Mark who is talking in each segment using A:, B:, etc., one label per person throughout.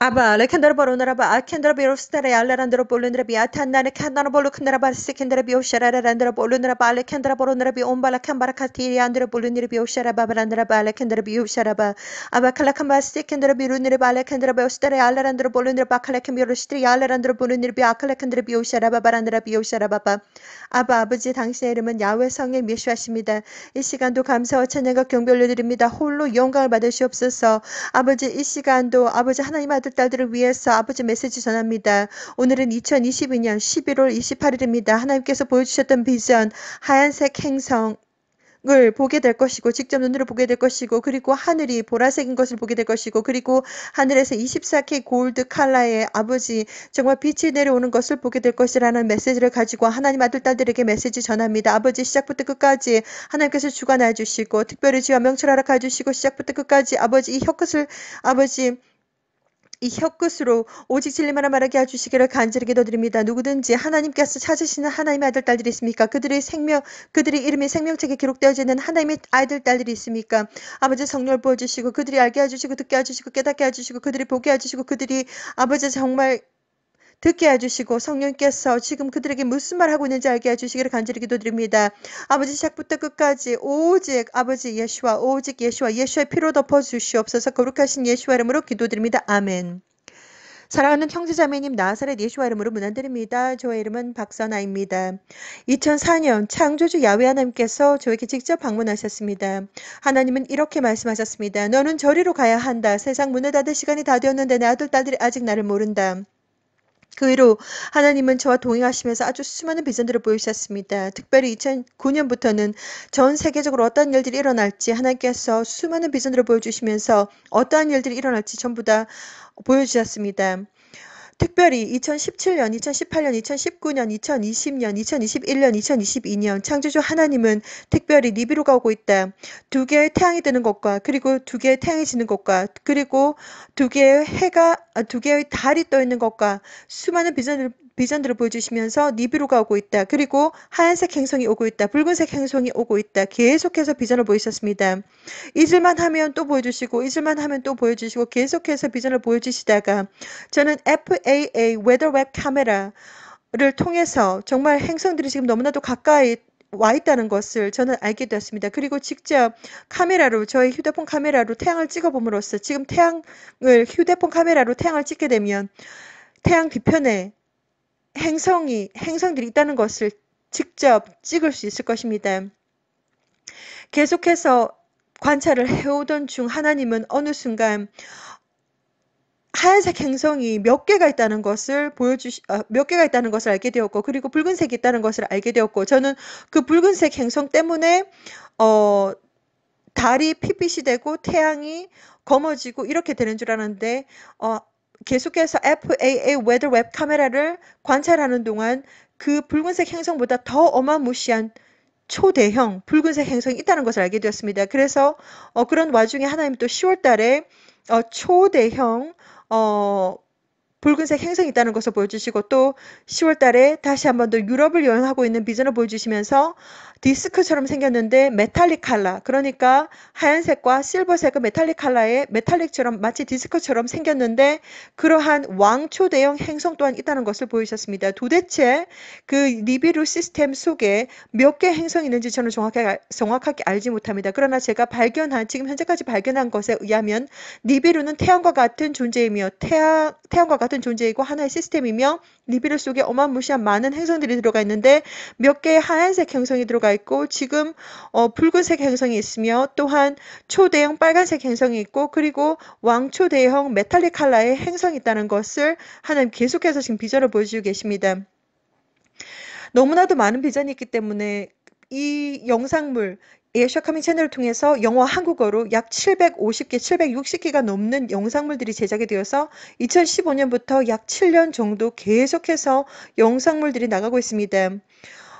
A: a b a r le k e n d e r a boro nara ba a k e n d e r a biro stere a l e r a n d e r e b o l u nara bi a tanna n e k e n d e r a bolo kendere ba se k e n d e r a bi o shara le r a n d e r e b o l u nara ba le k e n d e r a boro nara bi o m ba la kambara katiri andere b o l u nara bi o shara ba r a n d e r a ba le k e n d e r a bi o shara ba aba kala kamba se k e n d e r a bi r nara ba le k e n d e r a ba stere a l e r a n d e r e b o l u nara ba kala kambiro stere alle r a n d e r e b o l u nara bi a kala k e n d e r a bi o shara ba r a n d e r a bi o shara ba ba abuji, tangsi yawe shua shimida. shigan kamsa chanenga kyung rimen, mi I songe e do o 아바 아버지 당신 i 이름은 야외 성의 미수하십니다. 이 a l ba d 와 shi obsoso. a b u 로 i i s 받으시옵소서. 아버지 이 시간도 아버지 하나님 아들 모든 딸들을 위해서 아버지 메시지 전합니다. 오늘은 2022년 11월 28일입니다. 하나님께서 보여주셨던 비전, 하얀색 행성, 을 보게 될 것이고 직접 눈으로 보게 될 것이고 그리고 하늘이 보라색인 것을 보게 될 것이고 그리고 하늘에서 24K 골드 칼라의 아버지 정말 빛이 내려오는 것을 보게 될 것이라는 메시지를 가지고 하나님 아들 딸들에게 메시지 전합니다. 아버지 시작부터 끝까지 하나님께서 주관해 주시고 특별히 지와 명철 하락가 주시고 시작부터 끝까지 아버지 이 혀끝을 아버지 이 혀끝으로 오직 진리만을 말하게 해주시기를 간절히 기도드립니다. 누구든지 하나님께서 찾으시는 하나님의 아들 딸들이 있습니까? 그들의 생명, 그들의 이름이 생명책에 기록되어져 있는 하나님의 아들 딸들이 있습니까? 아버지 성령을 보여주시고 그들이 알게 해주시고 듣게 해주시고 깨닫게 해주시고 그들이 보게 해주시고 그들이 아버지 정말 듣게 해주시고 성령께서 지금 그들에게 무슨 말 하고 있는지 알게 해주시기를 간절히 기도드립니다. 아버지 시작부터 끝까지 오직 아버지 예수와 오직 예수와 예수의 피로 덮어주시옵소서 거룩하신 예수와 이름으로 기도드립니다. 아멘. 사랑하는 형제자매님 나사렛 예수와 이름으로 문안드립니다. 저의 이름은 박선아입니다. 2004년 창조주 야외 하나님께서 저에게 직접 방문하셨습니다. 하나님은 이렇게 말씀하셨습니다. 너는 저리로 가야 한다. 세상 문을 닫을 시간이 다 되었는데 내 아들 딸들이 아직 나를 모른다. 그 외로 하나님은 저와 동행하시면서 아주 수많은 비전들을 보이셨습니다. 특별히 2009년부터는 전 세계적으로 어떠한 일들이 일어날지 하나님께서 수많은 비전들을 보여주시면서 어떠한 일들이 일어날지 전부 다 보여주셨습니다. 특별히 2017년, 2018년, 2019년, 2020년, 2021년, 2022년 창조주 하나님은 특별히 리뷰로가 오고 있다. 두 개의 태양이 되는 것과 그리고 두 개의 태양이 지는 것과 그리고 두 개의 해가 아, 두 개의 달이 떠 있는 것과 수많은 비전을 비전들을 보여주시면서 니비루가 오고 있다. 그리고 하얀색 행성이 오고 있다. 붉은색 행성이 오고 있다. 계속해서 비전을 보이셨습니다. 잊을만 하면 또 보여주시고 잊을만 하면 또 보여주시고 계속해서 비전을 보여주시다가 저는 FAA 웨더웹 카메라를 통해서 정말 행성들이 지금 너무나도 가까이 와 있다는 것을 저는 알게 되었습니다. 그리고 직접 카메라로 저의 휴대폰 카메라로 태양을 찍어봄으로써 지금 태양을 휴대폰 카메라로 태양을 찍게 되면 태양 뒤편에 행성이 행성들이 있다는 것을 직접 찍을 수 있을 것입니다. 계속해서 관찰을 해오던 중 하나님은 어느 순간 하얀색 행성이 몇 개가 있다는 것을 보여주시, 아, 몇 개가 있다는 것을 알게 되었고, 그리고 붉은색이 있다는 것을 알게 되었고, 저는 그 붉은색 행성 때문에, 어, 달이 핏빛이 되고 태양이 검어지고 이렇게 되는 줄아는데 어, 계속해서 FAA 웨더 웹 카메라를 관찰하는 동안 그 붉은색 행성보다 더 어마무시한 초대형 붉은색 행성이 있다는 것을 알게 되었습니다. 그래서 어, 그런 와중에 하나님 또 10월 달에 어, 초대형 어, 붉은색 행성이 있다는 것을 보여주시고 또 10월 달에 다시 한번 더 유럽을 여행하고 있는 비전을 보여주시면서 디스크처럼 생겼는데 메탈릭 칼라 그러니까 하얀색과 실버색의 메탈릭 칼라의 메탈릭처럼 마치 디스크처럼 생겼는데 그러한 왕초 대형 행성 또한 있다는 것을 보이셨습니다 도대체 그 리비루 시스템 속에 몇 개 행성이 있는지 저는 정확하게, 정확하게 알지 못합니다. 그러나 제가 발견한 지금 현재까지 발견한 것에 의하면 리비루는 태양과 같은 존재이며 태양, 태양과 같은 존재이고 하나의 시스템이며 리비루 속에 어마무시한 많은 행성들이 들어가 있는데 몇 개의 하얀색 행성이 들어가 경우가 있고 지금 어, 붉은색 행성이 있으며 또한 초대형 빨간색 행성이 있고 그리고 왕초대형 메탈릭 칼라의 행성이 있다는 것을 하나님 계속해서 지금 비전을 보여주고 계십니다. 너무나도 많은 비전이 있기 때문에 이 영상물 예셔카밍 채널을 통해서 영어 한국어로 약 750개, 760개가 넘는 영상물들이 제작이 되어서 2015년부터 약 7년 정도 계속해서 영상물들이 나가고 있습니다.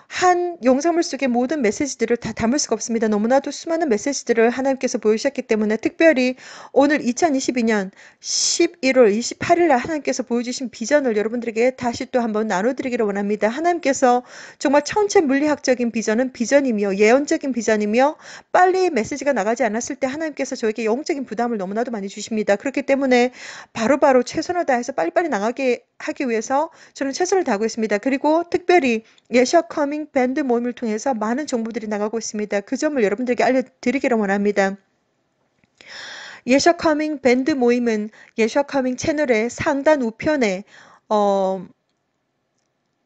A: 한 영상물 속에 모든 메시지들을 다 담을 수가 없습니다. 너무나도 수많은 메시지들을 하나님께서 보여주셨기 때문에 특별히 오늘 2022년 11월 28일 날 하나님께서 보여주신 비전을 여러분들에게 다시 또 한번 나눠드리기를 원합니다. 하나님께서 정말 천체 물리학적인 비전은 비전이며 예언적인 비전이며 빨리 메시지가 나가지 않았을 때 하나님께서 저에게 영적인 부담을 너무나도 많이 주십니다. 그렇기 때문에 바로바로 바로 최선을 다해서 빨리빨리 나가게 하기 위해서 저는 최선을 다하고 있습니다. 그리고 특별히 예셔 커밍 웨이 밴드 모임을 통해서 많은 정보들이 나가고 있습니다. 그 점을 여러분들에게 알려드리기를 원합니다. 예셔 커밍 밴드 모임은 예셔 커밍 채널의 상단 우편에 어,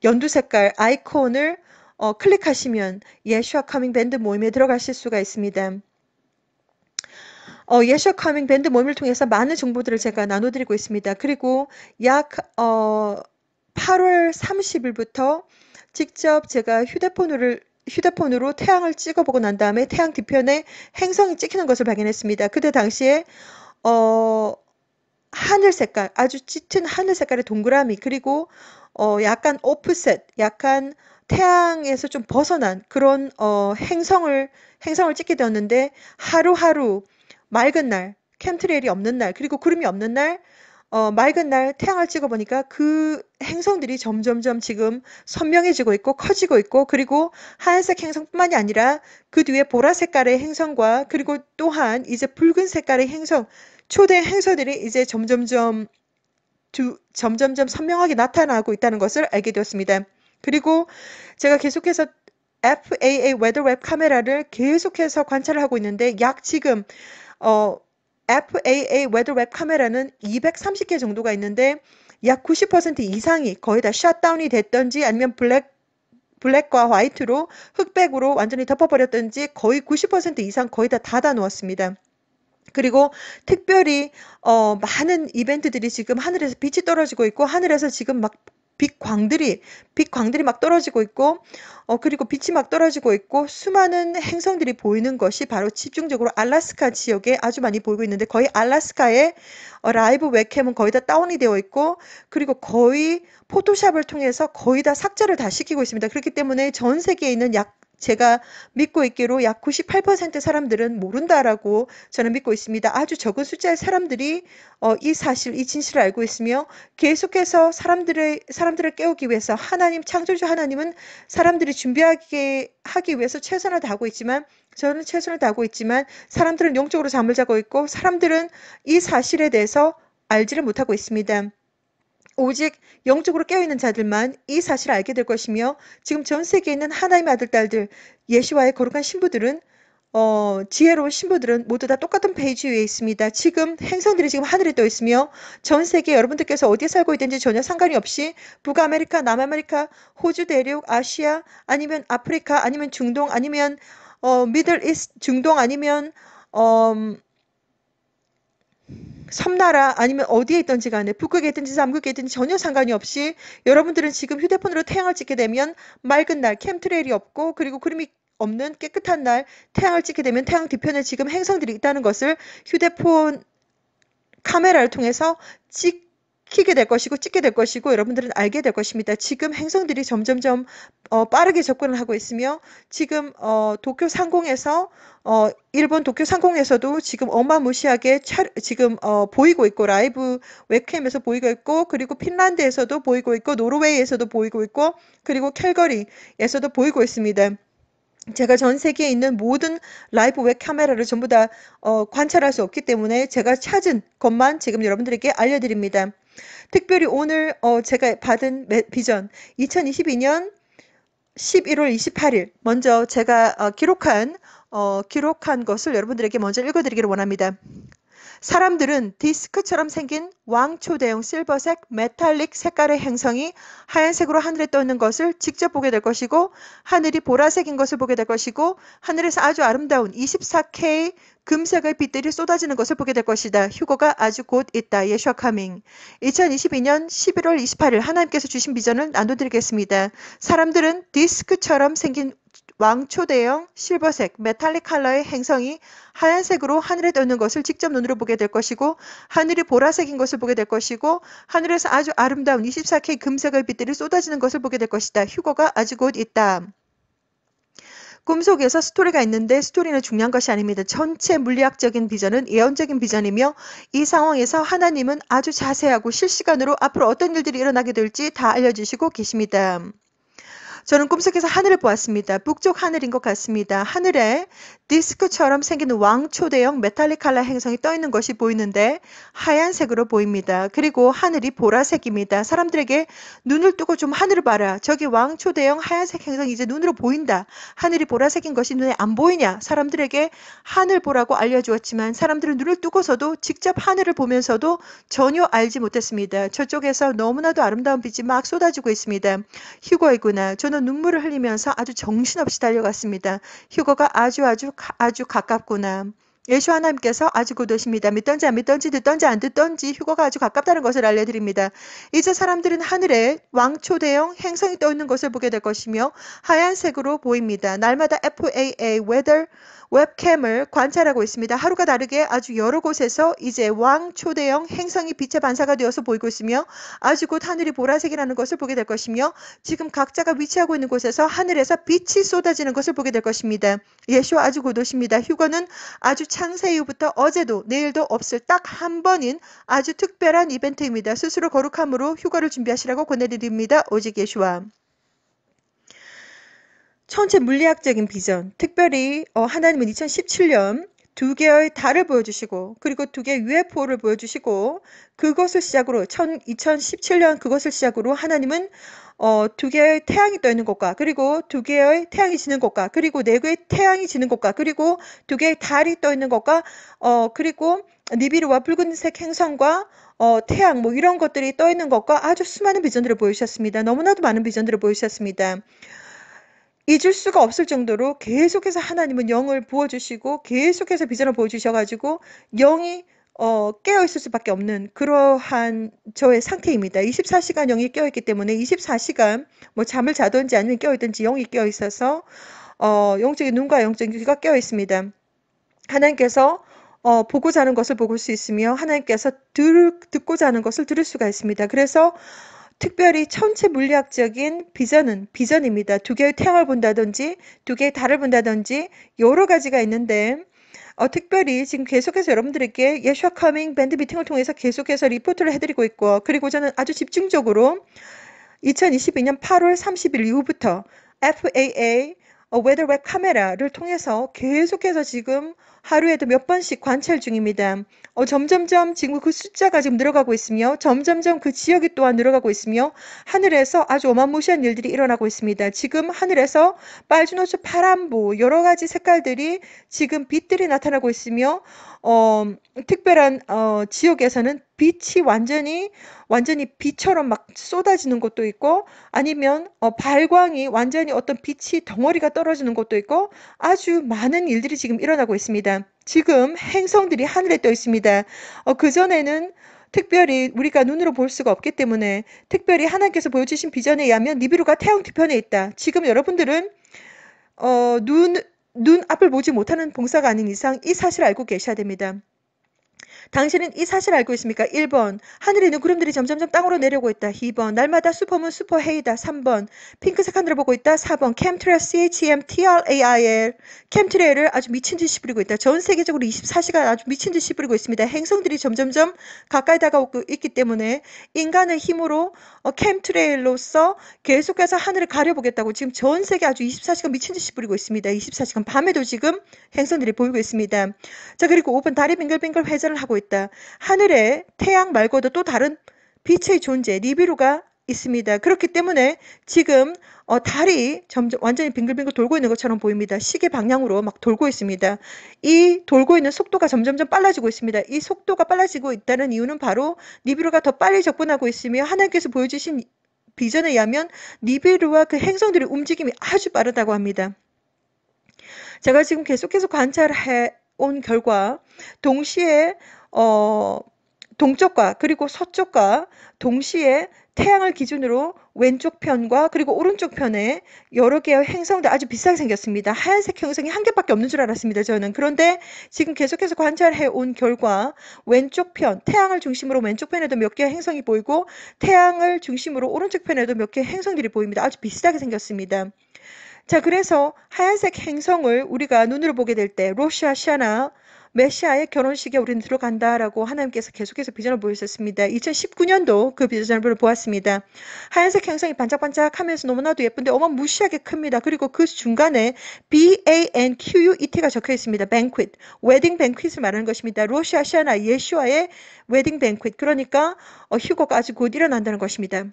A: 연두 색깔 아이콘을 어, 클릭하시면 예슈아 커밍 밴드 모임에 들어가실 수가 있습니다. 어, 예슈아 커밍 밴드 모임을 통해서 많은 정보들을 제가 나눠드리고 있습니다. 그리고 약 어, 8월 30일부터 직접 제가 휴대폰으로 휴대폰으로 태양을 찍어보고 난 다음에 태양 뒤편에 행성이 찍히는 것을 발견했습니다. 그때 당시에 어 하늘 색깔 아주 짙은 하늘 색깔의 동그라미 그리고 어 약간 오프셋 약간 태양에서 좀 벗어난 그런 어 행성을 행성을 찍게 되었는데 하루하루 맑은 날 캠트레일이 없는 날 그리고 구름이 없는 날 어, 맑은 날 태양을 찍어보니까 그 행성들이 점점점 지금 선명해지고 있고 커지고 있고 그리고 하얀색 행성뿐만이 아니라 그 뒤에 보라 색깔의 행성과 그리고 또한 이제 붉은 색깔의 행성 초대 행성들이 이제 점점점 두, 점점점 선명하게 나타나고 있다는 것을 알게 되었습니다. 그리고 제가 계속해서 FAA 웨더웹 카메라를 계속해서 관찰을 하고 있는데 약 지금 어 FAA 웨더웹 카메라는 230개 정도가 있는데 약 90% 이상이 거의 다 셧다운이 됐던지 아니면 블랙 블랙과 화이트로 흑백으로 완전히 덮어버렸던지 거의 90% 이상 거의 다 닫아 놓았습니다. 그리고 특별히 어, 많은 이벤트들이 지금 하늘에서 빛이 떨어지고 있고 하늘에서 지금 막 빛광들이 빛광들이 막 떨어지고 있고 어 그리고 빛이 막 떨어지고 있고 수많은 행성들이 보이는 것이 바로 집중적으로 알라스카 지역에 아주 많이 보이고 있는데 거의 알라스카의 어, 라이브 웹캠은 거의 다 다운이 되어 있고 그리고 거의 포토샵을 통해서 거의 다 삭제를 다 시키고 있습니다. 그렇기 때문에 전 세계에 있는 약 제가 믿고 있기로 약 98% 사람들은 모른다라고 저는 믿고 있습니다. 아주 적은 숫자의 사람들이 어, 이 사실, 이 진실을 알고 있으며 계속해서 사람들의 사람들을 깨우기 위해서 하나님 창조주 하나님은 사람들이 준비하게 하기 위해서 최선을 다하고 있지만 저는 최선을 다하고 있지만 사람들은 영적으로 잠을 자고 있고 사람들은 이 사실에 대해서 알지를 못하고 있습니다. 오직 영적으로 깨어있는 자들만 이 사실을 알게 될 것이며 지금 전 세계에 있는 하나님의 아들, 딸들, 예시와의 거룩한 신부들은 어, 지혜로운 신부들은 모두 다 똑같은 페이지 위에 있습니다. 지금 행성들이 지금 하늘에 떠 있으며 전 세계 여러분들께서 어디에 살고 있든지 전혀 상관이 없이 북아메리카, 남아메리카, 호주 대륙, 아시아 아니면 아프리카 아니면 중동 아니면 어, 미들 이스 중동 아니면 어, 섬나라 아니면 어디에 있던지 간에 북극에 있든지 남극에 있든지 전혀 상관이 없이 여러분들은 지금 휴대폰으로 태양을 찍게 되면 맑은 날 캠트레일이 없고 그리고 그림이 없는 깨끗한 날 태양을 찍게 되면 태양 뒤편에 지금 행성들이 있다는 것을 휴대폰 카메라를 통해서 찍 키게 될 것이고 찍게 될 것이고 여러분들은 알게 될 것입니다. 지금 행성들이 점점점 어, 빠르게 접근을 하고 있으며 지금 어, 도쿄 상공에서 어, 일본 도쿄 상공에서도 지금 어마무시하게 차, 지금 어, 보이고 있고 라이브 웹캠에서 보이고 있고 그리고 핀란드에서도 보이고 있고 노르웨이에서도 보이고 있고 그리고 캘거리에서도 보이고 있습니다. 제가 전 세계에 있는 모든 라이브 웹 카메라를 전부 다 어, 관찰할 수 없기 때문에 제가 찾은 것만 지금 여러분들에게 알려드립니다. 특별히 오늘 어 제가 받은 비전 2022년 11월 28일 먼저 제가 어, 기록한 어, 기록한 것을 여러분들에게 먼저 읽어드리기를 원합니다. 사람들은 디스크처럼 생긴 왕초대형 실버색 메탈릭 색깔의 행성이 하얀색으로 하늘에 떠있는 것을 직접 보게 될 것이고 하늘이 보라색인 것을 보게 될 것이고 하늘에서 아주 아름다운 24K 금색의 빛들이 쏟아지는 것을 보게 될 것이다. 휴거가 아주 곧 있다. 예수와 카밍. 2022년 11월 28일 하나님께서 주신 비전을 나눠드리겠습니다. 사람들은 디스크처럼 생긴 왕초대형 실버색 메탈릭 컬러의 행성이 하얀색으로 하늘에 떠는 것을 직접 눈으로 보게 될 것이고 하늘이 보라색인 것을 보게 될 것이고 하늘에서 아주 아름다운 24K 금색의 빛들이 쏟아지는 것을 보게 될 것이다. 휴거가 아주 곧 있다. 꿈속에서 스토리가 있는데 스토리는 중요한 것이 아닙니다. 전체 물리학적인 비전은 예언적인 비전이며 이 상황에서 하나님은 아주 자세하고 실시간으로 앞으로 어떤 일들이 일어나게 될지 다 알려주시고 계십니다. 저는 꿈속에서 하늘을 보았습니다. 북쪽 하늘인 것 같습니다. 하늘에 디스크처럼 생긴 왕초 대형 메탈릭 칼라 행성이 떠 있는 것이 보이는데 하얀색으로 보입니다. 그리고 하늘이 보라색입니다. 사람들에게 눈을 뜨고 좀 하늘을 봐라. 저기 왕초 대형 하얀색 행성이 이제 눈으로 보인다. 하늘이 보라색인 것이 눈에 안 보이냐? 사람들에게 하늘 보라고 알려주었지만 사람들은 눈을 뜨고서도 직접 하늘을 보면서도 전혀 알지 못했습니다. 저쪽에서 너무나도 아름다운 빛이 막 쏟아지고 있습니다. 휴거이구나. 저는 저는 눈물을 흘리면서 아주 정신없이 달려갔습니다. 휴거가 아주 아주 아주 가깝구나. 예수 하나님께서 아주 고도십니다 믿던지 안 믿던지 듣던지 안 듣던지 휴거가 아주 가깝다는 것을 알려드립니다. 이제 사람들은 하늘에 왕초 대형 행성이 떠있는 것을 보게 될 것이며 하얀색으로 보입니다. 날마다 FAA w e a t h 웨더 웹캠을 관찰하고 있습니다. 하루가 다르게 아주 여러 곳에서 이제 왕초 대형 행성이 빛의 반사가 되어서 보이고 있으며 아주 곧 하늘이 보라색이라는 것을 보게 될 것이며 지금 각자가 위치하고 있는 곳에서 하늘에서 빛이 쏟아지는 것을 보게 될 것입니다. 예수 아주 곧오십니다 휴거는 아주 창세 이후부터 어제도 내일도 없을 딱 한 번인 아주 특별한 이벤트입니다. 스스로 거룩함으로 휴가를 준비하시라고 권해드립니다. 오직 예수와 천체 물리학적인 비전 특별히 어, 하나님은 2017년 두 개의 달을 보여주시고 그리고 두 개의 UFO를 보여주시고 그것을 시작으로 천, 2017년 그것을 시작으로 하나님은 어, 두 개의 태양이 떠 있는 것과 그리고 두 개의 태양이 지는 것과 그리고 네 개의 태양이 지는 것과 그리고 두 개의 달이 떠 있는 것과 어, 그리고 니비르와 붉은색 행성과 어, 태양 뭐 이런 것들이 떠 있는 것과 아주 수많은 비전들을 보여주셨습니다. 너무나도 많은 비전들을 보여주셨습니다. 잊을 수가 없을 정도로 계속해서 하나님은 영을 부어주시고 계속해서 비전을 보여주셔가지고 영이 어, 깨어있을 수밖에 없는 그러한 저의 상태입니다. 24시간 영이 깨어있기 때문에 24시간 뭐 잠을 자든지 아니면 깨어있든지 영이 깨어있어서 어, 영적인 눈과 영적인 귀가 깨어있습니다. 하나님께서 어, 보고 자는 것을 보고 수 있으며 하나님께서 들, 듣고 자는 것을 들을 수가 있습니다. 그래서 특별히 천체 물리학적인 비전은 비전입니다. 두 개의 태양을 본다든지 두 개의 달을 본다든지 여러 가지가 있는데 어, 특별히 지금 계속해서 여러분들에게 예슈아 카밍 밴드 미팅을 통해서 계속해서 리포트를 해드리고 있고 그리고 저는 아주 집중적으로 2022년 8월 30일 이후부터 FAA 웨더웹 카메라를 통해서 계속해서 지금 하루에도 몇 번씩 관찰 중입니다. 어, 점점점 지금 그 숫자가 지금 늘어가고 있으며 점점점 그 지역이 또한 늘어가고 있으며 하늘에서 아주 어마무시한 일들이 일어나고 있습니다. 지금 하늘에서 빨주노초 파란보 여러 가지 색깔들이 지금 빛들이 나타나고 있으며 어, 특별한 어, 지역에서는 빛이 완전히 완전히 빛처럼 막 쏟아지는 것도 있고 아니면 어, 발광이 완전히 어떤 빛이 덩어리가 떨어지는 것도 있고 아주 많은 일들이 지금 일어나고 있습니다. 있습니다. 지금 행성들이 하늘에 떠 있습니다. 어, 그전에는 특별히 우리가 눈으로 볼 수가 없기 때문에 특별히 하나님께서 보여주신 비전에 의하면 니비루가 태양 뒤편에 있다. 지금 여러분들은 어, 눈, 눈 앞을 보지 못하는 봉사가 아닌 이상 이 사실을 알고 계셔야 됩니다. 당신은 이 사실 알고 있습니까? 1번 하늘에 있는 구름들이 점점점 땅으로 내려오고 있다. 2번 날마다 슈퍼문 슈퍼헤이다. 3번 핑크색 하늘을 보고 있다. 4번 캠트레일 c h e m t r a i l 캠트레일을 아주 미친듯이 뿌리고 있다. 전 세계적으로 24시간 아주 미친듯이 뿌리고 있습니다. 행성들이 점점점 가까이 다가오고 있기 때문에 인간의 힘으로 어, 캠트레일로서 계속해서 하늘을 가려보겠다고 지금 전 세계 아주 24시간 미친듯이 뿌리고 있습니다. 24시간 밤에도 지금 행성들이 보이고 있습니다. 자 그리고 5번 다리 빙글빙글 회전을 하고 나타고 있다. 하늘에 태양 말고도 또 다른 빛의 존재 리비루가 있습니다. 그렇기 때문에 지금 어, 달이 점점 완전히 빙글빙글 돌고 있는 것처럼 보입니다. 시계 방향으로 막 돌고 있습니다. 이 돌고 있는 속도가 점점점 빨라지고 있습니다. 이 속도가 빨라지고 있다는 이유는 바로 니비루가 더 빨리 접근하고 있으며 하나님께서 보여주신 비전에 의하면 니비루와 그 행성들의 움직임이 아주 빠르다고 합니다. 제가 지금 계속해서 관찰해 온 결과 동시에 어, 동쪽과 그리고 서쪽과 동시에 태양을 기준으로 왼쪽 편과 그리고 오른쪽 편에 여러 개의 행성들 아주 비싸게 생겼습니다. 하얀색 행성이 한 개밖에 없는 줄 알았습니다. 저는 그런데 지금 계속해서 관찰해 온 결과 왼쪽 편 태양을 중심으로 왼쪽 편에도 몇 개의 행성이 보이고 태양을 중심으로 오른쪽 편에도 몇 개의 행성들이 보입니다. 아주 비슷하게 생겼습니다. 자 그래서 하얀색 행성을 우리가 눈으로 보게 될 때 로시아시아나 메시아의 결혼식에 우리는 들어간다라고 하나님께서 계속해서 비전을 보였었습니다 2019년도 그 비전을 보았습니다. 하얀색 형상이 반짝반짝하면서 너무나도 예쁜데 어마무시하게 큽니다. 그리고 그 중간에 B A N Q U E T가 적혀 있습니다. Banquet, 뱅퀽, 웨딩 뱅퀽을 말하는 것입니다. 로시아시아나 예슈아의 웨딩 뱅퀽. 그러니까 어, 휴거가 아주 곧 일어난다는 것입니다.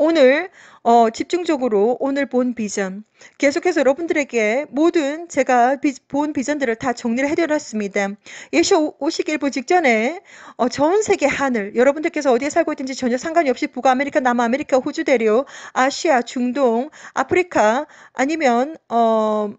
A: 오늘 어, 집중적으로 오늘 본 비전 계속해서 여러분들에게 모든 제가 비, 본 비전들을 다 정리를 해드렸습니다. 예시 오5 1보 직전에 어, 전 세계 하늘 여러분들께서 어디에 살고 있든지 전혀 상관이 없이 북아메리카, 남아메리카, 호주 대륙, 아시아, 중동, 아프리카 아니면 어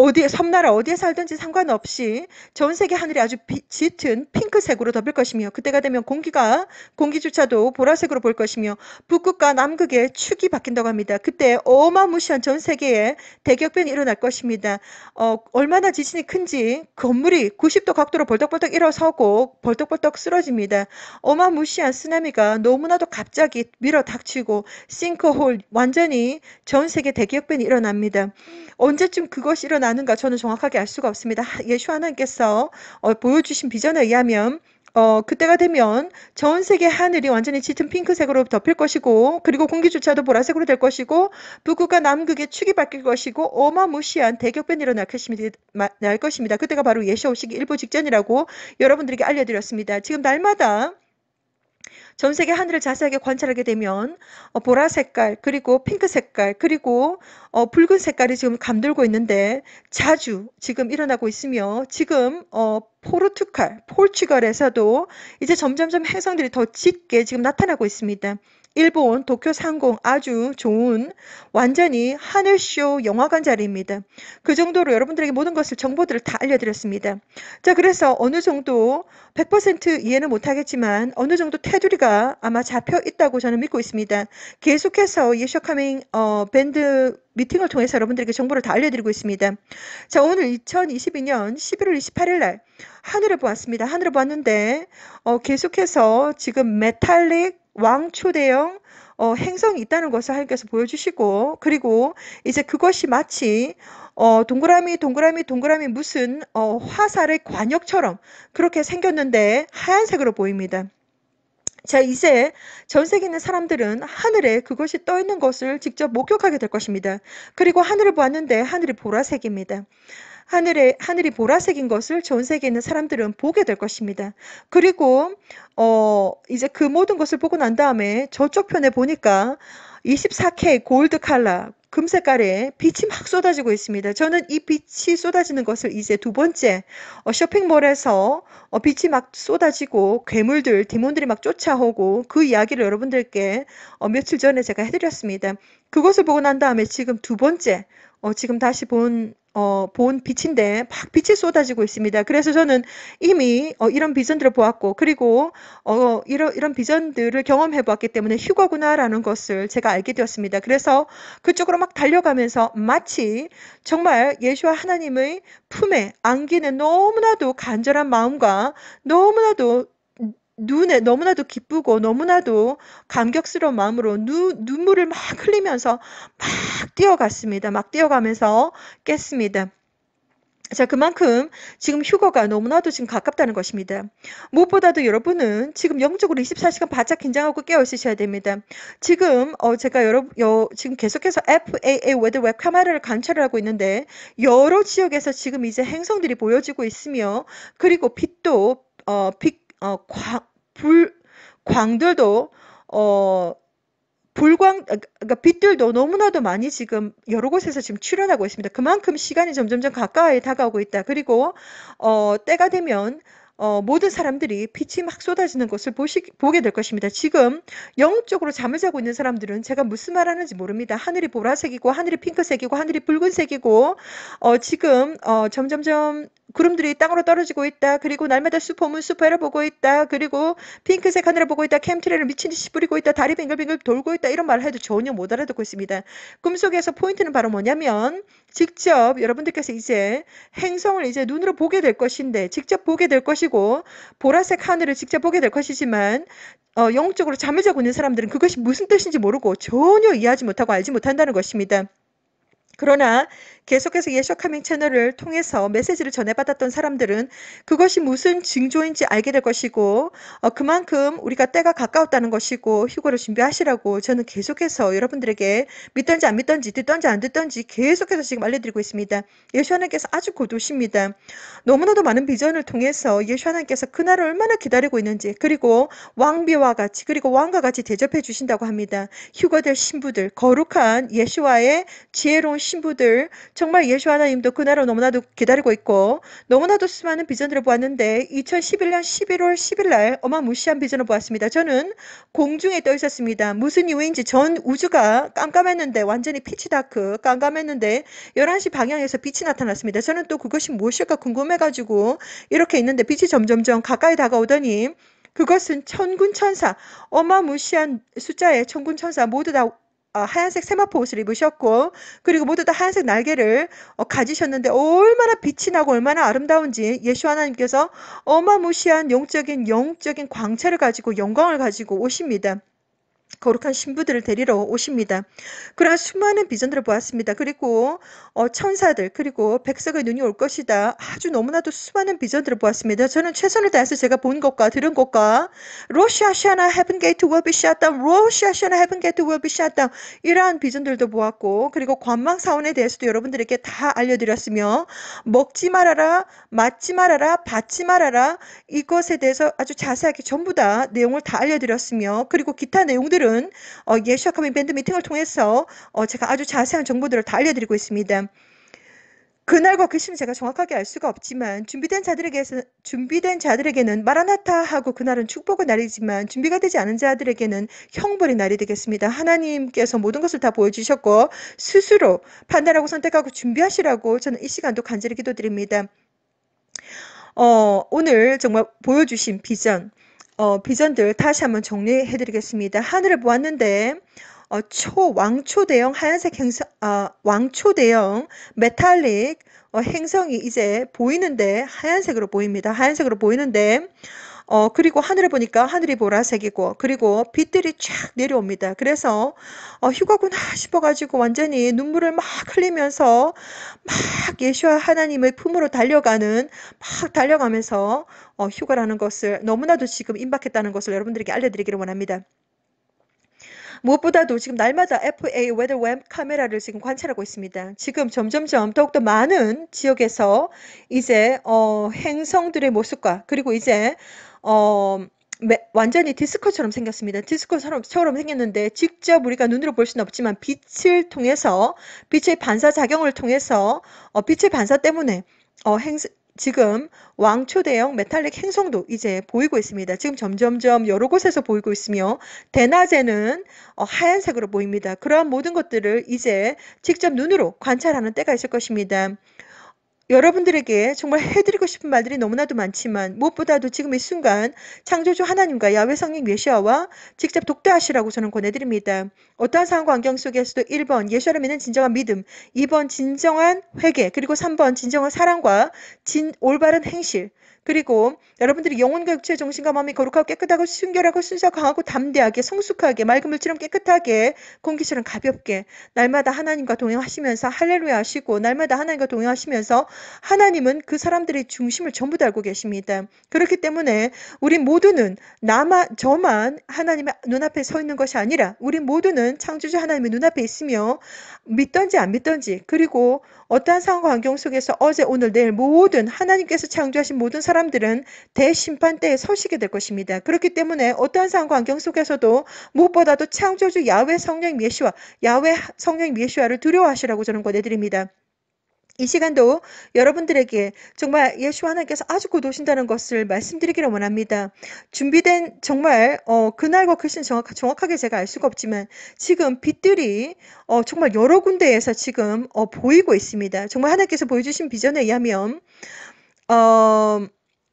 A: 어디 섬나라 어디에 살든지 상관없이 전 세계 하늘이 아주 비, 짙은 핑크색으로 덮을 것이며 그때가 되면 공기가 공기조차도 보라색으로 볼 것이며 북극과 남극의 축이 바뀐다고 합니다. 그때 어마무시한 전 세계에 대격변이 일어날 것입니다. 어, 얼마나 지진이 큰지 건물이 90도 각도로 벌떡벌떡 일어서고 벌떡벌떡 쓰러집니다. 어마무시한 쓰나미가 너무나도 갑자기 밀어 닥치고 싱크홀 완전히 전 세계 대격변이 일어납니다. 언제쯤 그것이 일어나 아는가 저는 정확하게 알 수가 없습니다. 예수 하나님께서 어, 보여주신 비전에 의하면 어, 그때가 되면 전 세계 하늘이 완전히 짙은 핑크색으로 덮일 것이고, 그리고 공기조차도 보라색으로 될 것이고, 북극과 남극의 축이 바뀔 것이고, 어마무시한 대격변이 일어날 것입니다. 그때가 바로 예수 오시기 일보 직전이라고 여러분들에게 알려드렸습니다. 지금 날마다 전 세계 하늘을 자세하게 관찰하게 되면 어, 보라 색깔 그리고 핑크 색깔 그리고 어, 붉은 색깔이 지금 감돌고 있는데 자주 지금 일어나고 있으며 지금 어, 포르투갈, 폴르투갈에서도 이제 점점점 행성들이 더 짙게 지금 나타나고 있습니다. 일본 도쿄 상공 아주 좋은 완전히 하늘쇼 영화관 자리입니다. 그 정도로 여러분들에게 모든 것을 정보들을 다 알려드렸습니다. 자 그래서 어느 정도 100% 이해는 못하겠지만 어느 정도 테두리가 아마 잡혀 있다고 저는 믿고 있습니다. 계속해서 예쇼카밍 어, 밴드 미팅을 통해서 여러분들에게 정보를 다 알려드리고 있습니다. 자, 오늘 2022년 11월 28일 날 하늘을 보았습니다. 하늘을 보았는데 어, 계속해서 지금 메탈릭 왕초대형 어, 행성이 있다는 것을 하나님께서 보여주시고 그리고 이제 그것이 마치 어, 동그라미 동그라미 동그라미 무슨 어, 화살의 관역처럼 그렇게 생겼는데 하얀색으로 보입니다. 자 이제 전 세계 있는 사람들은 하늘에 그것이 떠 있는 것을 직접 목격하게 될 것입니다. 그리고 하늘을 보았는데 하늘이 보라색입니다. 하늘에 하늘이 보라색인 것을 전 세계에 있는 사람들은 보게 될 것입니다. 그리고 어 이제 그 모든 것을 보고 난 다음에 저쪽 편에 보니까 24K 골드 칼라 금색깔에 빛이 막 쏟아지고 있습니다. 저는 이 빛이 쏟아지는 것을 이제 두 번째 어, 쇼핑몰에서 어, 빛이 막 쏟아지고 괴물들, 디몬들이 막 쫓아오고 그 이야기를 여러분들께 어, 며칠 전에 제가 해드렸습니다. 그것을 보고 난 다음에 지금 두 번째 어, 지금 다시 본 어, 본 빛인데 막 빛이 쏟아지고 있습니다. 그래서 저는 이미 어, 이런 비전들을 보았고 그리고 어, 이런, 이런 비전들을 경험해 보았기 때문에 휴거구나라는 것을 제가 알게 되었습니다. 그래서 그쪽으로 막 달려가면서 마치 정말 예수와 하나님의 품에 안기는 너무나도 간절한 마음과 너무나도 눈에 너무나도 기쁘고 너무나도 감격스러운 마음으로 누, 눈물을 막 흘리면서 막 뛰어갔습니다. 막 뛰어가면서 깼습니다. 자, 그만큼 지금 휴거가 너무나도 지금 가깝다는 것입니다. 무엇보다도 여러분은 지금 영적으로 24시간 바짝 긴장하고 깨어 있으셔야 됩니다. 지금, 어, 제가 여러, 여, 지금 계속해서 FAA 웨드웹 카메라를 관찰을 하고 있는데, 여러 지역에서 지금 이제 행성들이 보여지고 있으며, 그리고 빛도, 어, 빛, 어, 광, 불, 광들도 어, 불광, 아, 그러니까 빛들도 너무나도 많이 지금 여러 곳에서 지금 출현하고 있습니다. 그만큼 시간이 점점점 가까이 다가오고 있다. 그리고 어, 때가 되면 어, 모든 사람들이 빛이 막 쏟아지는 것을 보시, 보게 될 것입니다. 지금 영적으로 잠을 자고 있는 사람들은 제가 무슨 말 하는지 모릅니다. 하늘이 보라색이고 하늘이 핑크색이고 하늘이 붉은색이고 어, 지금 어, 점점점 구름들이 땅으로 떨어지고 있다. 그리고 날마다 숲 보면 숲 해를 보고 있다. 그리고 핑크색 하늘을 보고 있다. 캠트레를 미친 듯이 뿌리고 있다. 다리 빙글빙글 돌고 있다. 이런 말을 해도 전혀 못 알아듣고 있습니다. 꿈속에서 포인트는 바로 뭐냐면 직접 여러분들께서 이제 행성을 이제 눈으로 보게 될 것인데 직접 보게 될 것이고 보라색 하늘을 직접 보게 될 것이지만 어, 영적으로 잠을 자고 있는 사람들은 그것이 무슨 뜻인지 모르고 전혀 이해하지 못하고 알지 못한다는 것입니다. 그러나 계속해서 예수카밍 채널을 통해서 메시지를 전해받았던 사람들은 그것이 무슨 징조인지 알게 될 것이고 어, 그만큼 우리가 때가 가까웠다는 것이고 휴거를 준비하시라고 저는 계속해서 여러분들에게 믿던지 안 믿던지 듣던지 안 듣던지 계속해서 지금 알려드리고 있습니다. 예수 하나님께서 아주 고도십니다. 너무나도 많은 비전을 통해서 예수 하나님께서 그날을 얼마나 기다리고 있는지 그리고 왕비와 같이 그리고 왕과 같이 대접해 주신다고 합니다. 휴거될 신부들 거룩한 예수와의 지혜로운 신부들 정말 예수 하나님도 그날을 너무나도 기다리고 있고 너무나도 수많은 비전들을 보았는데 2011년 11월 10일 날 어마무시한 비전을 보았습니다. 저는 공중에 떠 있었습니다. 무슨 이유인지 전 우주가 깜깜했는데 완전히 피치 다크 깜깜했는데 11시 방향에서 빛이 나타났습니다. 저는 또 그것이 무엇일까 궁금해가지고 이렇게 있는데 빛이 점점점 가까이 다가오더니 그것은 천군 천사 어마무시한 숫자의 천군 천사 모두 다 어, 하얀색 세마포 옷을 입으셨고 그리고 모두 다 하얀색 날개를 어, 가지셨는데 얼마나 빛이 나고 얼마나 아름다운지 예수 하나님께서 어마무시한 영적인 영적인 광채를 가지고 영광을 가지고 오십니다. 거룩한 신부들을 데리러 오십니다. 그러한 수많은 비전들을 보았습니다. 그리고 어, 천사들 그리고 백석의 눈이 올 것이다. 아주 너무나도 수많은 비전들을 보았습니다. 저는 최선을 다해서 제가 본 것과 들은 것과 러시아시아나 헤븐 게이트 워비 샷다운 러시아시아나 헤븐 게이트 워비 샷다운 이러한 비전들도 보았고 그리고 관망 사원에 대해서도 여러분들에게 다 알려드렸으며 먹지 말아라 맞지 말아라 받지 말아라 이것에 대해서 아주 자세하게 전부 다 내용을 다 알려드렸으며 그리고 기타 내용들은 오늘은 어, 예수와 카미 밴드 미팅을 통해서 어, 제가 아주 자세한 정보들을 다 알려드리고 있습니다. 그날과 그 시는 제가 정확하게 알 수가 없지만 준비된 자들에게서 준비된 자들에게는 마라나타 하고 그날은 축복의 날이지만 준비가 되지 않은 자들에게는 형벌의 날이 되겠습니다. 하나님께서 모든 것을 다 보여주셨고 스스로 판단하고 선택하고 준비하시라고 저는 이 시간도 간절히 기도드립니다. 어, 오늘 정말 보여주신 비전 어, 비전들 다시 한번 정리해 드리겠습니다. 하늘을 보았는데 어, 초 왕초 대형 하얀색 행성 어, 왕초 대형 메탈릭 어, 행성이 이제 보이는데 하얀색으로 보입니다. 하얀색으로 보이는데 어, 그리고 하늘을 보니까 하늘이 보라색이고 그리고 빛들이 쫙 내려옵니다. 그래서 어, 휴가구나 싶어가지고 완전히 눈물을 막 흘리면서 막 예수와 하나님의 품으로 달려가는 막 달려가면서 어, 휴가라는 것을 너무나도 지금 임박했다는 것을 여러분들에게 알려드리기를 원합니다. 무엇보다도 지금 날마다 FA 웨더웹 카메라를 지금 관찰하고 있습니다. 지금 점점점 더욱더 많은 지역에서 이제 어, 행성들의 모습과 그리고 이제 어, 완전히 디스코처럼 생겼습니다. 디스코처럼 생겼는데 직접 우리가 눈으로 볼 수는 없지만 빛을 통해서 빛의 반사 작용을 통해서 어, 빛의 반사 때문에 어, 행, 지금 왕초 대형 메탈릭 행성도 이제 보이고 있습니다. 지금 점점점 여러 곳에서 보이고 있으며 대낮에는 어, 하얀색으로 보입니다. 그러한 모든 것들을 이제 직접 눈으로 관찰하는 때가 있을 것입니다. 여러분들에게 정말 해드리고 싶은 말들이 너무나도 많지만 무엇보다도 지금 이 순간 창조주 하나님과 야외 성인 예수아와 직접 독대하시라고 저는 권해드립니다. 어떠한 상황과 환경 속에서도 1번 예수아를 믿는 진정한 믿음, 2번 진정한 회개, 그리고 3번 진정한 사랑과 진, 올바른 행실, 그리고 여러분들이 영혼과 육체의 정신과 마음이 거룩하고 깨끗하고 순결하고 순수하고 강하고 담대하게 성숙하게 맑은 물처럼 깨끗하게 공기처럼 가볍게 날마다 하나님과 동행하시면서 할렐루야 하시고 날마다 하나님과 동행하시면서 하나님은 그 사람들의 중심을 전부 다 알고 계십니다. 그렇기 때문에 우리 모두는 나만 저만 하나님의 눈앞에 서 있는 것이 아니라 우리 모두는 창조주 하나님의 눈앞에 있으며 믿던지 안 믿던지 그리고 어떠한 상황 환경 속에서 어제 오늘 내일 모든 하나님께서 창조하신 모든 사람 사람들은 대심판대에 서시게 될 것입니다. 그렇기 때문에 어떠한 상황 환경 속에서도 무엇보다도 창조주 야외 성령 예시와 야외 성령 예시와를 두려워하시라고 저는 권해드립니다. 이 시간도 여러분들에게 정말 예수 하나님께서 아주 곧 오신다는 것을 말씀드리기를 원합니다. 준비된 정말 어, 그날과 글씨는 그 정확, 정확하게 제가 알 수가 없지만 지금 빛들이 어, 정말 여러 군데에서 지금 어, 보이고 있습니다. 정말 하나님께서 보여주신 비전에 의하면 어,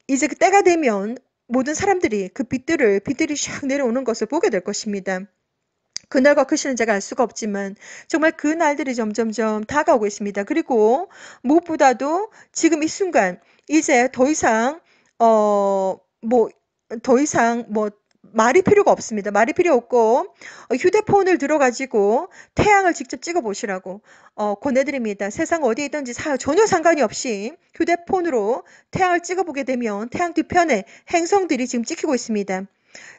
A: 이제 그때가 되면 모든 사람들이 그 빛들을 빛들이 샥 내려오는 것을 보게 될 것입니다. 그날과 그 시는 제가 알 수가 없지만 정말 그 날들이 점점점 다가오고 있습니다. 그리고 무엇보다도 지금 이 순간 이제 더 이상 어 뭐 더 이상 뭐 말이 필요가 없습니다. 말이 필요 없고 어, 휴대폰을 들어가지고 태양을 직접 찍어 보시라고 어, 권해드립니다. 세상 어디에 있든지 사, 전혀 상관이 없이 휴대폰으로 태양을 찍어 보게 되면 태양 뒤편에 행성들이 지금 찍히고 있습니다.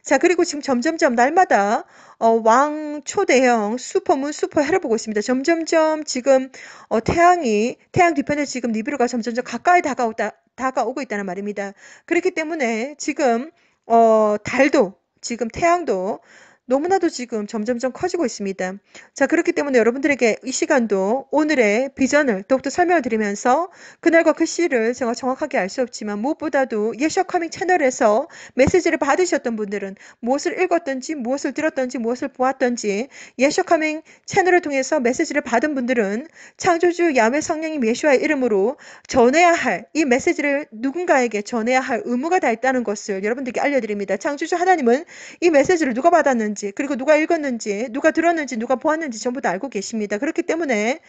A: 자 그리고 지금 점점점 날마다 어, 왕 초대형 슈퍼문 슈퍼 해를 보고 있습니다. 점점점 지금 어, 태양이 태양 뒤편에 지금 리뷰로가 점점점 가까이 다가오다 다가오고 있다는 말입니다. 그렇기 때문에 지금 어, 달도 지금 태양도 너무나도 지금 점점점 커지고 있습니다. 자, 그렇기 때문에 여러분들에게 이 시간도 오늘의 비전을 더욱더 설명을 드리면서 그날과 그 시를 제가 정확하게 알 수 없지만 무엇보다도 예셔 커밍 채널에서 메시지를 받으셨던 분들은 무엇을 읽었던지 무엇을 들었던지 무엇을 보았던지 예셔 커밍 채널을 통해서 메시지를 받은 분들은 창조주 야외 성령이 예수와의 이름으로 전해야 할 이 메시지를 누군가에게 전해야 할 의무가 다 있다는 것을 여러분들에게 알려드립니다. 창조주 하나님은 이 메시지를 누가 받았는지 읽었는지 그리고 누가 읽었는지 누가 들었는지 누가 보았는지 전부 다 알고 계십니다. 그렇기 때문에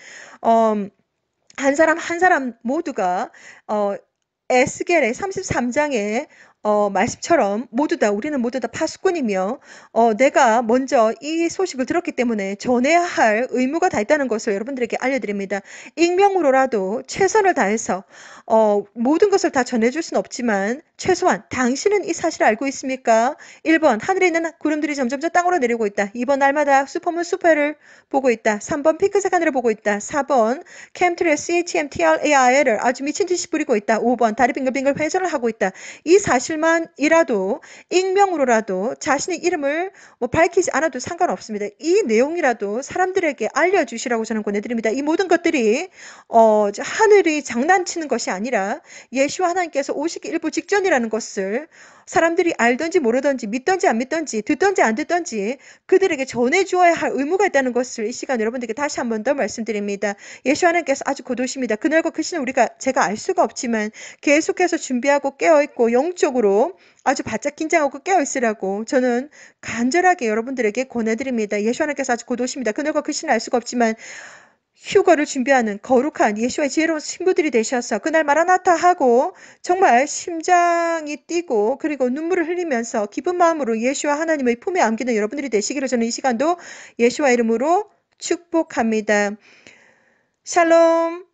A: 어, 한 사람 한 사람 모두가 어, 에스겔의 33장의 어, 말씀처럼 모두 다 우리는 모두 다 파수꾼이며 어, 내가 먼저 이 소식을 들었기 때문에 전해야 할 의무가 다 있다는 것을 여러분들에게 알려드립니다. 익명으로라도 최선을 다해서 어, 모든 것을 다 전해줄 수는 없지만 최소한 당신은 이 사실을 알고 있습니까? 1번 하늘에 있는 구름들이 점점 저 땅으로 내리고 있다. 2번 날마다 슈퍼문 슈퍼를 보고 있다. 3번 핑크색 하늘을 보고 있다. 4번 캠트레 CHMTRAI를 아주 미친 듯이 뿌리고 있다. 5번 다리 빙글빙글 회전을 하고 있다. 이 사실만이라도 익명으로라도 자신의 이름을 뭐 밝히지 않아도 상관없습니다. 이 내용이라도 사람들에게 알려주시라고 저는 권해드립니다. 이 모든 것들이 어, 하늘이 장난치는 것이 아니라 예수와 하나님께서 오시기 일부 직전에 하나이라는 것을 사람들이 알던지모르던지믿던지안믿던지듣던지안듣던지 그들에게 전해 주어야 할 의무가 있다는 것을 이 시간 여러분들에게 다시 한 번 더 말씀드립니다. 예수 하나님께서 아주 고도십니다. 그날과 그 시는 우리가 제가 알 수가 없지만 계속해서 준비하고 깨어 있고 영적으로 아주 바짝 긴장하고 깨어 있으라고 저는 간절하게 여러분들에게 권해드립니다. 예수 하나님께서 아주 고도십니다. 그날과 그 시는 알 수가 없지만 휴거를 준비하는 거룩한 예수와 지혜로운 친구들이 되셔서 그날 마라나타 하고 정말 심장이 뛰고 그리고 눈물을 흘리면서 기쁜 마음으로 예수와 하나님의 품에 안기는 여러분들이 되시기를 저는 이 시간도 예수와 이름으로 축복합니다. 샬롬